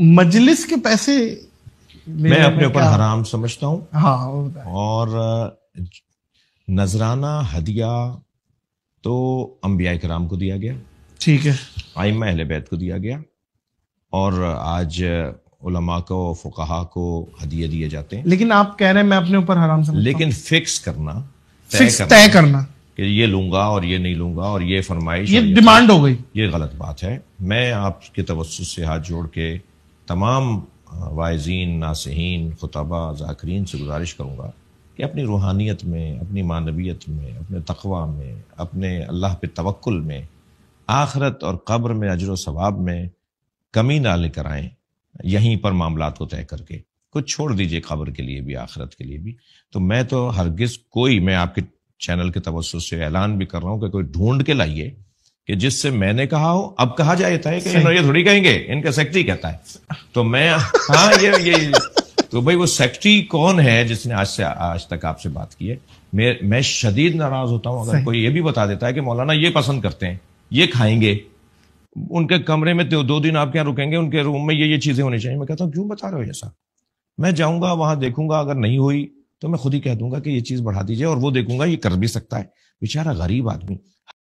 मजलिस के पैसे मैं अपने ऊपर हराम समझता हूँ हाँ तो और नजराना हदिया तो अम्बिया कराम को दिया गया ठीक है आइमा अहल बैत को दिया गया और आज उलमा को फुकाहा को हदिया दिए जाते हैं लेकिन आप कह रहे हैं मैं अपने ऊपर हराम समझता लेकिन फिक्स करना फिक्स तय करना कि ये लूंगा और ये नहीं लूंगा और ये फरमाइश ये डिमांड हो गई ये गलत बात है मैं आपके तवस्त से हाथ जोड़ के तमाम वायजीन नासहीन खुतबा जाकरीन से गुजारिश करूँगा कि अपनी रूहानियत में अपनी मानवीत में अपने तकवा में अपने अल्लाह पे तवक्ल में आखरत और कब्र में अजर सवाब में कमी ना लेकर आए यहीं पर मामला को तय करके कुछ छोड़ दीजिए कब्र के लिए भी आखरत के लिए भी तो मैं तो हरगिज़ कोई मैं आपके चैनल के तवसु से ऐलान भी कर रहा हूँ कि कोई ढूंढ के लाइए कि जिससे मैंने कहा हो अब कहा जाता है कि ये थोड़ी कहेंगे इनका सेक्रेटरी कहता है तो मैं हाँ ये ये तो भाई वो सेक्रेटरी कौन है जिसने आज से आज तक आपसे बात की है मैं मैं शदीद नाराज होता हूं अगर कोई ये भी बता देता है कि मौलाना ये पसंद करते हैं ये खाएंगे उनके कमरे में दो दिन आपके यहाँ रुकेंगे उनके रूम में ये ये चीजें होनी चाहिए मैं कहता हूँ क्यों बता रहे हो ऐसा मैं जाऊंगा वहां देखूंगा अगर नहीं हुई तो मैं खुद ही कह दूंगा कि ये चीज बढ़ा दीजिए और वो देखूंगा ये कर भी सकता है बेचारा गरीब आदमी